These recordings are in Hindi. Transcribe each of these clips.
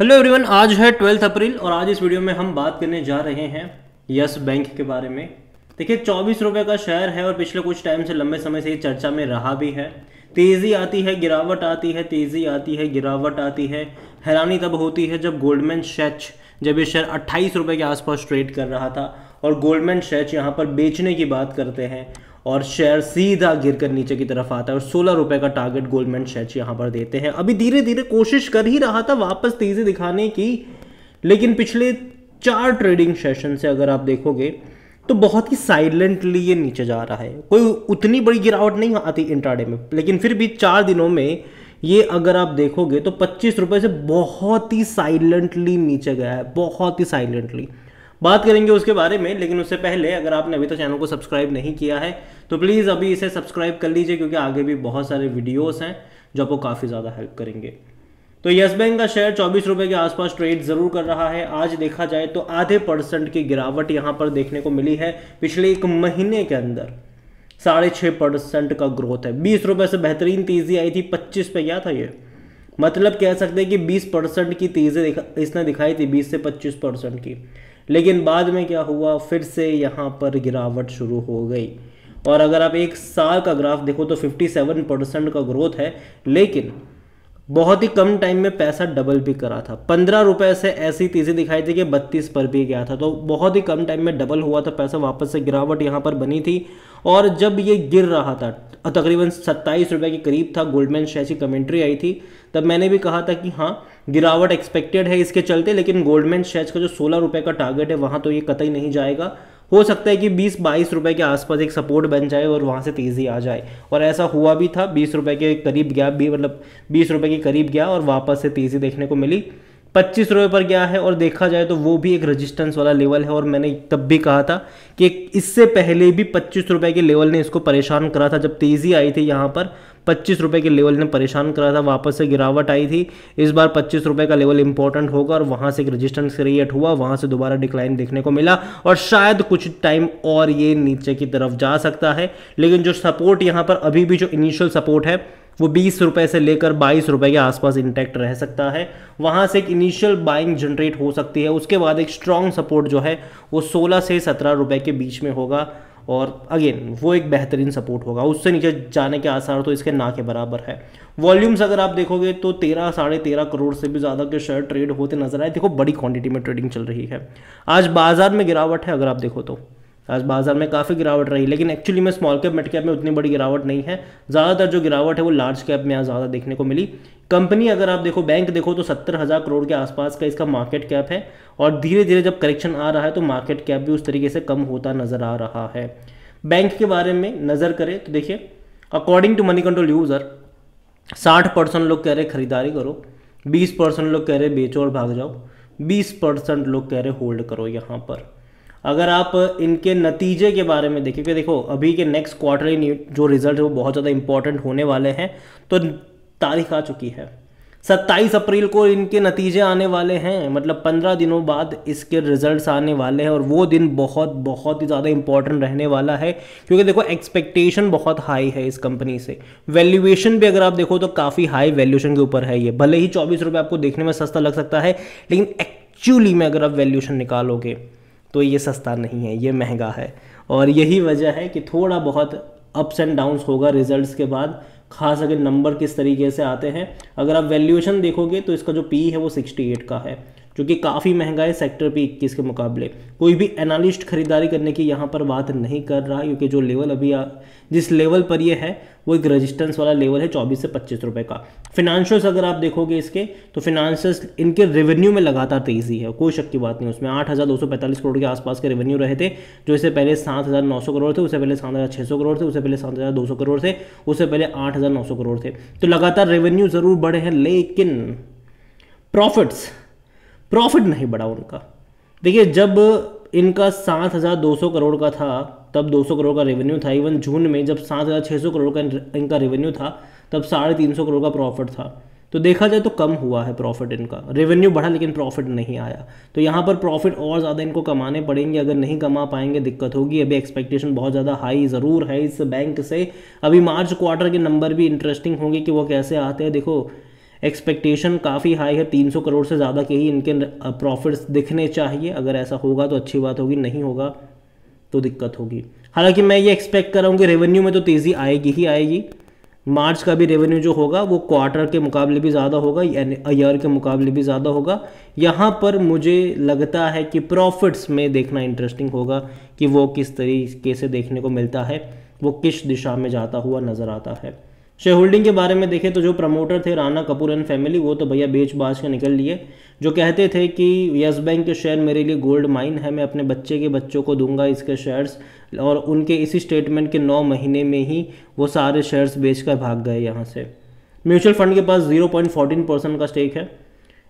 हेलो एवरीवन आज है ट्वेल्थ अप्रैल और आज इस वीडियो में हम बात करने जा रहे हैं यस बैंक के बारे में देखिए चौबीस रुपये का शेयर है और पिछले कुछ टाइम से लंबे समय से ये चर्चा में रहा भी है तेज़ी आती है गिरावट आती है तेज़ी आती है गिरावट आती है हैरानी तब होती है जब गोल्डमैन शेच जब ये शेयर अट्ठाईस के आसपास ट्रेड कर रहा था और गोल्डमैन शेच यहाँ पर बेचने की बात करते हैं और शेयर सीधा गिरकर नीचे की तरफ आता है और सोलह रुपए का टारगेट गोल्डमैन शेयर यहाँ पर देते हैं अभी धीरे धीरे कोशिश कर ही रहा था वापस तेजी दिखाने की लेकिन पिछले चार ट्रेडिंग सेशन से अगर आप देखोगे तो बहुत ही साइलेंटली ये नीचे जा रहा है कोई उतनी बड़ी गिरावट नहीं आती इंट्राडे में लेकिन फिर भी चार दिनों में ये अगर आप देखोगे तो पच्चीस रुपये से बहुत ही साइलेंटली नीचे गया है बहुत ही साइलेंटली बात करेंगे उसके बारे में लेकिन उससे पहले अगर आपने अभी तक तो चैनल को सब्सक्राइब नहीं किया है तो प्लीज़ अभी इसे सब्सक्राइब कर लीजिए क्योंकि आगे भी बहुत सारे वीडियोस हैं जो आपको काफ़ी ज़्यादा हेल्प करेंगे तो यस बैंक का शेयर चौबीस रुपये के आसपास ट्रेड ज़रूर कर रहा है आज देखा जाए तो आधे परसेंट की गिरावट यहाँ पर देखने को मिली है पिछले एक महीने के अंदर साढ़े छः परसेंट का ग्रोथ है बीस रुपये से बेहतरीन तेज़ी आई थी पच्चीस पे क्या था ये मतलब कह सकते हैं कि बीस परसेंट की तेज़ी इसने दिखाई थी बीस से पच्चीस परसेंट की लेकिन बाद में क्या हुआ फिर से यहाँ पर गिरावट शुरू हो गई और अगर आप एक साल का ग्राफ देखो तो 57 परसेंट का ग्रोथ है लेकिन बहुत ही कम टाइम में पैसा डबल भी करा था पंद्रह रुपये से ऐसी तेजी दिखाई थी कि बत्तीस पर भी गया था तो बहुत ही कम टाइम में डबल हुआ था पैसा वापस से गिरावट यहाँ पर बनी थी और जब ये गिर रहा था तकरीबन सत्ताईस रुपये के करीब था गोल्डमैन शेयर की कमेंट्री आई थी तब मैंने भी कहा था कि हाँ गिरावट एक्सपेक्टेड है इसके चलते लेकिन गोल्डमैन शेयर्स का जो सोलह रुपये का टारगेट है वहाँ तो ये कतई नहीं जाएगा हो सकता है कि बीस बाईस रुपये के आसपास एक सपोर्ट बन जाए और वहाँ से तेज़ी आ जाए और ऐसा हुआ भी था बीस रुपये के करीब गया भी मतलब बीस रुपये के करीब गया और वापस से तेज़ी देखने को मिली पच्चीस रुपये पर गया है और देखा जाए तो वो भी एक रजिस्टेंस वाला लेवल है और मैंने तब भी कहा था कि इससे पहले भी पच्चीस रुपये के लेवल ने इसको परेशान करा था जब तेज़ी आई थी यहाँ पर पच्चीस रुपये के लेवल ने परेशान करा था वापस से गिरावट आई थी इस बार पच्चीस रुपये का लेवल इंपॉर्टेंट होगा और वहाँ से एक रजिस्टेंस क्रिएट हुआ वहाँ से दोबारा डिक्लाइन देखने को मिला और शायद कुछ टाइम और ये नीचे की तरफ जा सकता है लेकिन जो सपोर्ट यहाँ पर अभी भी जो इनिशियल सपोर्ट है वो बीस रुपये से लेकर बाईस रुपये के आसपास इंटैक्ट रह सकता है वहाँ से एक इनिशियल बाइंग जनरेट हो सकती है उसके बाद एक स्ट्रांग सपोर्ट जो है वो सोलह से सत्रह रुपये के बीच में होगा और अगेन वो एक बेहतरीन सपोर्ट होगा उससे नीचे जाने के आसार तो इसके ना के बराबर है वॉल्यूम्स अगर आप देखोगे तो तेरह साढ़े तेरह करोड़ से भी ज़्यादा के शेयर ट्रेड होते नजर आए देखो बड़ी क्वांटिटी में ट्रेडिंग चल रही है आज बाजार में गिरावट है अगर आप देखो तो आज बाजार में काफ़ी गिरावट रही लेकिन एक्चुअली में स्मॉल कैप मिड कैप में उतनी बड़ी गिरावट नहीं है ज़्यादातर जो गिरावट है वो लार्ज कैप में यहाँ ज़्यादा देखने को मिली कंपनी अगर आप देखो बैंक देखो तो सत्तर हज़ार करोड़ के आसपास का इसका मार्केट कैप है और धीरे धीरे जब करेक्शन आ रहा है तो मार्केट कैप भी उस तरीके से कम होता नज़र आ रहा है बैंक के बारे में नज़र करें तो देखिए according to Moneycontrol user साठ परसेंट लोग कह रहे खरीदारी करो बीस परसेंट लोग कह रहे बेचो और भाग जाओ बीस परसेंट लोग कह रहे होल्ड करो यहाँ पर अगर आप इनके नतीजे के बारे में देखें देखो अभी के नेक्स्ट क्वार्टरली जो रिजल्ट है वो बहुत ज़्यादा इंपॉर्टेंट होने वाले हैं तो तारीख आ चुकी है सत्ताईस अप्रैल को इनके नतीजे आने वाले हैं मतलब पंद्रह दिनों बाद इसके रिजल्ट्स आने वाले हैं और वो दिन बहुत बहुत ही ज़्यादा इंपॉर्टेंट रहने वाला है क्योंकि देखो एक्सपेक्टेशन बहुत हाई है इस कंपनी से वैल्यूएशन भी अगर आप देखो तो काफ़ी हाई वैल्यूएशन के ऊपर है ये भले ही चौबीस रुपये आपको देखने में सस्ता लग सकता है लेकिन एक्चुअली में अगर आप वैल्यूएशन निकालोगे तो ये सस्ता नहीं है ये महंगा है और यही वजह है कि थोड़ा बहुत अप्स एंड डाउन्स होगा रिजल्ट्स के बाद खास अगर नंबर किस तरीके से आते हैं अगर आप वैल्यूएशन देखोगे तो इसका जो पी है वो 68 का है जो कि काफ़ी महंगा है सेक्टर भी इक्कीस के मुकाबले कोई भी एनालिस्ट खरीदारी करने की यहाँ पर बात नहीं कर रहा क्योंकि जो लेवल अभी आ, जिस लेवल पर ये है वो एक रेजिस्टेंस वाला लेवल है चौबीस से पच्चीस रुपए का फिनांशियल्स अगर आप देखोगे इसके तो फिनांशियल्स इनके रेवेन्यू में लगातार तेजी है कोई शक की बात नहीं उसमें आठ हज़ार दो सौ पैंतालीस करोड़ के आसपास के रेवेन्यू रहे थे जो इससे पहले सात हज़ार नौ सौ करोड़ थे उससे पहले सात हज़ार छः सौ करोड़ थे उससे पहले सात हज़ार दो सौ करोड़ थे उससे पहले आठ हज़ार नौ सौ करोड़ थे तो लगातार रेवेन्यू ज़रूर बढ़े हैं लेकिन प्रॉफिट्स प्रॉफिट नहीं बढ़ा उनका देखिए जब इनका सात हज़ार दो सौ करोड़ का था तब दो सौ करोड़ का रेवेन्यू था इवन जून में जब सात हज़ार छः सौ करोड़ का इनका रेवेन्यू था तब साढ़े तीन सौ करोड़ का प्रॉफिट था तो देखा जाए तो कम हुआ है प्रॉफिट इनका रेवेन्यू बढ़ा लेकिन प्रॉफिट नहीं आया तो यहाँ पर प्रॉफिट और ज़्यादा इनको कमाने पड़ेंगे अगर नहीं कमा पाएंगे दिक्कत होगी अभी एक्सपेक्टेशन बहुत ज़्यादा हाई ज़रूर है इस बैंक से अभी मार्च क्वार्टर के नंबर भी इंटरेस्टिंग होंगे कि वो कैसे आते हैं देखो एक्सपेक्टेशन काफ़ी हाई है 300 करोड़ से ज़्यादा के ही इनके प्रॉफिट्स दिखने चाहिए अगर ऐसा होगा तो अच्छी बात होगी नहीं होगा तो दिक्कत होगी हालांकि मैं ये एक्सपेक्ट कर रहा हूँ कि रेवेन्यू में तो तेज़ी आएगी ही आएगी मार्च का भी रेवेन्यू जो होगा वो क्वार्टर के मुकाबले भी ज़्यादा होगा ईयर के मुकाबले भी ज़्यादा होगा यहाँ पर मुझे लगता है कि प्रॉफिट्स में देखना इंटरेस्टिंग होगा कि वो किस तरीके से देखने को मिलता है वो किस दिशा में जाता हुआ नज़र आता है शेयर होल्डिंग के बारे में देखें तो जो प्रमोटर थे राणा कपूर एंड फैमिली वो तो भैया बेच बाज के निकल लिए जो कहते थे कि यस बैंक के शेयर मेरे लिए गोल्ड माइन है मैं अपने बच्चे के बच्चों को दूंगा इसके शेयर्स और उनके इसी स्टेटमेंट के नौ महीने में ही वो सारे शेयर्स बेच कर भाग गए यहाँ से म्यूचुअल फंड के पास जीरो पॉइंट फोर्टीन परसेंट का स्टेक है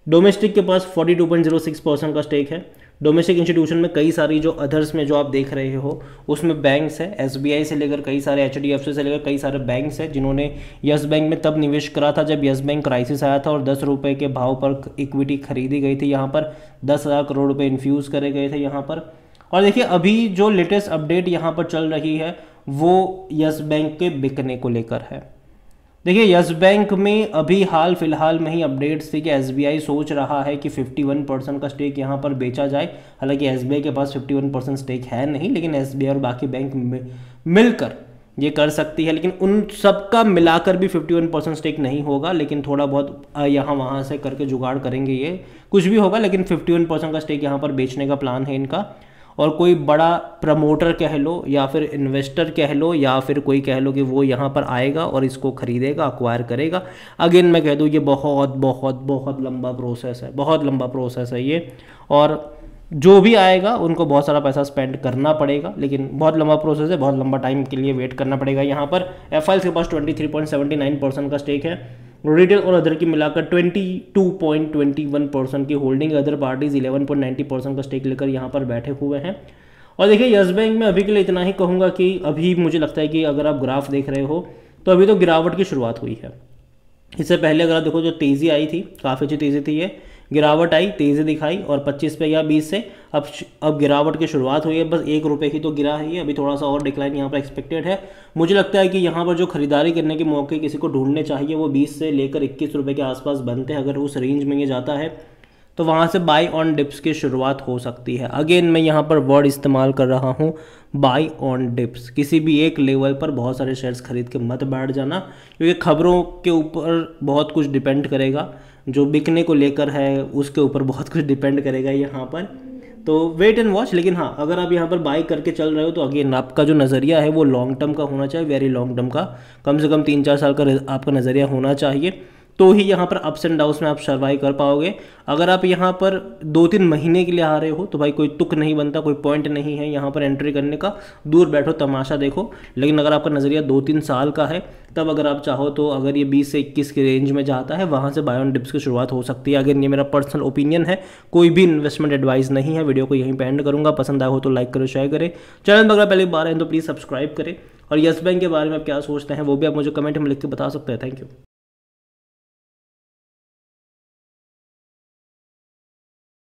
डोमेस्टिक के पास forty two point zero six percent का स्टेक है डोमेस्टिक इंस्टीट्यूशन में कई सारी जो अदर्स में जो आप देख रहे हो उसमें बैंक्स है एस से लेकर कई सारे एच से लेकर कई सारे बैंक्स हैं जिन्होंने यस बैंक में तब निवेश करा था जब यस बैंक क्राइसिस आया था और दस रुपये के भाव पर इक्विटी खरीदी गई थी यहाँ पर दस हज़ार करोड़ रुपये इन्फ्यूज़ करे गए थे यहाँ पर और देखिए अभी जो लेटेस्ट अपडेट यहाँ पर चल रही है वो यस बैंक के बिकने को लेकर है देखिए यस बैंक में अभी हाल फिलहाल में ही अपडेट्स थी कि एस सोच रहा है कि 51 परसेंट का स्टेक यहाँ पर बेचा जाए हालांकि एस के पास 51 परसेंट स्टेक है नहीं लेकिन एस और बाकी बैंक मिलकर ये कर सकती है लेकिन उन सबका मिलाकर भी 51 परसेंट स्टेक नहीं होगा लेकिन थोड़ा बहुत यहाँ वहाँ से करके जुगाड़ करेंगे ये कुछ भी होगा लेकिन 51 परसेंट का स्टेक यहाँ पर बेचने का प्लान है इनका और कोई बड़ा प्रमोटर कह लो या फिर इन्वेस्टर कह लो या फिर कोई कह लो कि वो यहाँ पर आएगा और इसको ख़रीदेगा अक्वायर करेगा अगेन मैं कह दूँ ये बहुत बहुत बहुत लंबा प्रोसेस है बहुत लंबा प्रोसेस है ये और जो भी आएगा उनको बहुत सारा पैसा स्पेंड करना पड़ेगा लेकिन बहुत लंबा प्रोसेस है बहुत लंबा टाइम के लिए वेट करना पड़ेगा यहाँ पर एफ के पास ट्वेंटी परसेंट का स्टेक है रिटेल और अदर की मिलाकर 22.21 परसेंट की होल्डिंग अदर पार्टीज 11.90 परसेंट का स्टेक लेकर यहाँ पर बैठे हुए हैं और देखिए यस बैंक में अभी के लिए इतना ही कहूँगा कि अभी मुझे लगता है कि अगर आप ग्राफ देख रहे हो तो अभी तो गिरावट की शुरुआत हुई है इससे पहले अगर आप देखो जो तेज़ी आई थी काफ़ी अच्छी तेज़ी थी ये गिरावट आई तेज़ी दिखाई और 25 पे गया 20 से अब अब गिरावट की शुरुआत हुई है बस एक रुपये की तो गिरा है ये अभी थोड़ा सा और डिक्लाइन यहाँ पर एक्सपेक्टेड है मुझे लगता है कि यहाँ पर जो खरीदारी करने के मौके किसी को ढूंढने चाहिए वो बीस से लेकर इक्कीस रुपये के आसपास बनते हैं अगर उस रेंज में ये जाता है तो वहाँ से बाई ऑन डिप्स की शुरुआत हो सकती है अगेन मैं यहाँ पर वर्ड इस्तेमाल कर रहा हूँ बाई ऑन डिप्स किसी भी एक लेवल पर बहुत सारे शेयर्स खरीद के मत बैठ जाना क्योंकि खबरों के ऊपर बहुत कुछ डिपेंड करेगा जो बिकने को लेकर है उसके ऊपर बहुत कुछ डिपेंड करेगा यहाँ पर तो वेट एंड वॉच लेकिन हाँ अगर आप यहाँ पर बाई करके चल रहे हो तो अगेन आपका जो नज़रिया है वो लॉन्ग टर्म का होना चाहिए वेरी लॉन्ग टर्म का कम से कम तीन चार साल का आपका नज़रिया होना चाहिए तो ही यहाँ पर अप्स एंड डाउन में आप सर्वाइव कर पाओगे अगर आप यहाँ पर दो तीन महीने के लिए आ रहे हो तो भाई कोई तुक नहीं बनता कोई पॉइंट नहीं है यहाँ पर एंट्री करने का दूर बैठो तमाशा देखो लेकिन अगर आपका नज़रिया दो तीन साल का है तब अगर आप चाहो तो अगर ये बीस से इक्कीस की रेंज में जाता है वहाँ से बाय ऑन डिप्स की शुरुआत हो सकती है अगर ये मेरा पर्सनल ओपिनियन है कोई भी इन्वेस्टमेंट एडवाइस नहीं है वीडियो को यहीं पर एंड करूँगा पसंद आए हो तो लाइक करो शेयर करें चैनल अगर पहले बार आए तो प्लीज़ सब्सक्राइब करें और यस बैंक के बारे में आप क्या सोचते हैं वो भी आप मुझे कमेंट में लिख के बता सकते हैं थैंक यू